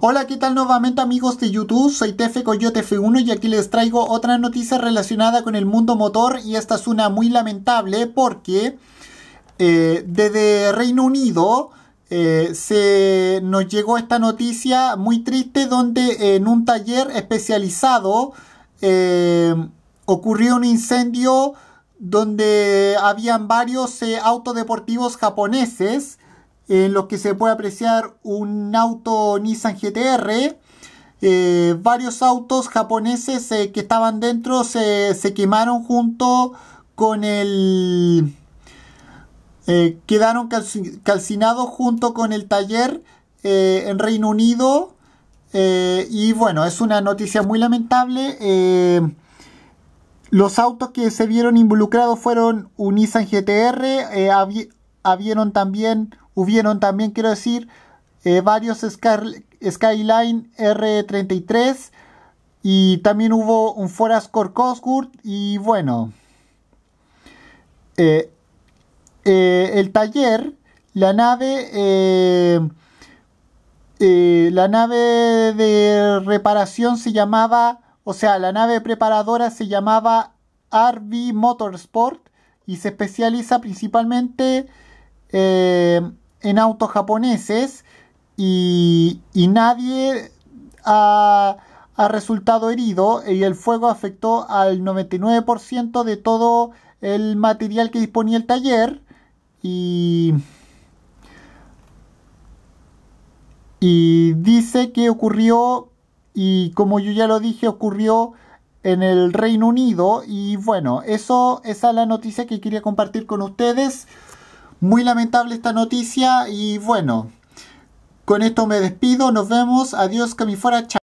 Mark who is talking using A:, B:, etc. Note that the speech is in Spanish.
A: Hola, ¿qué tal nuevamente amigos de YouTube? Soy Tefe Coyote F1 y aquí les traigo otra noticia relacionada con el mundo motor y esta es una muy lamentable porque eh, desde Reino Unido eh, se nos llegó esta noticia muy triste donde en un taller especializado eh, ocurrió un incendio donde habían varios autodeportivos japoneses en los que se puede apreciar un auto Nissan GTR. Eh, varios autos japoneses eh, que estaban dentro se, quemaron junto con el... Eh, quedaron calcinados junto con el taller en Reino Unido. y bueno, es una noticia muy lamentable. los autos que se vieron involucrados fueron un Nissan GTR, habieron también, hubieron también, quiero decir, eh, varios Skyline R33 y también hubo un Forascore Cosworth y bueno. Eh, eh, el taller, la nave, la nave de reparación se llamaba, o sea, la nave preparadora se llamaba RV Motorsport y se especializa principalmente eh, en autos japoneses y, nadie ha, resultado herido y el fuego afectó al 99% de todo el material que disponía el taller y, dice que ocurrió y como yo ya lo dije ocurrió en el Reino Unido y bueno, eso esa es la noticia que quería compartir con ustedes. Muy lamentable esta noticia y bueno, con esto me despido, nos vemos, adiós camifora, chao.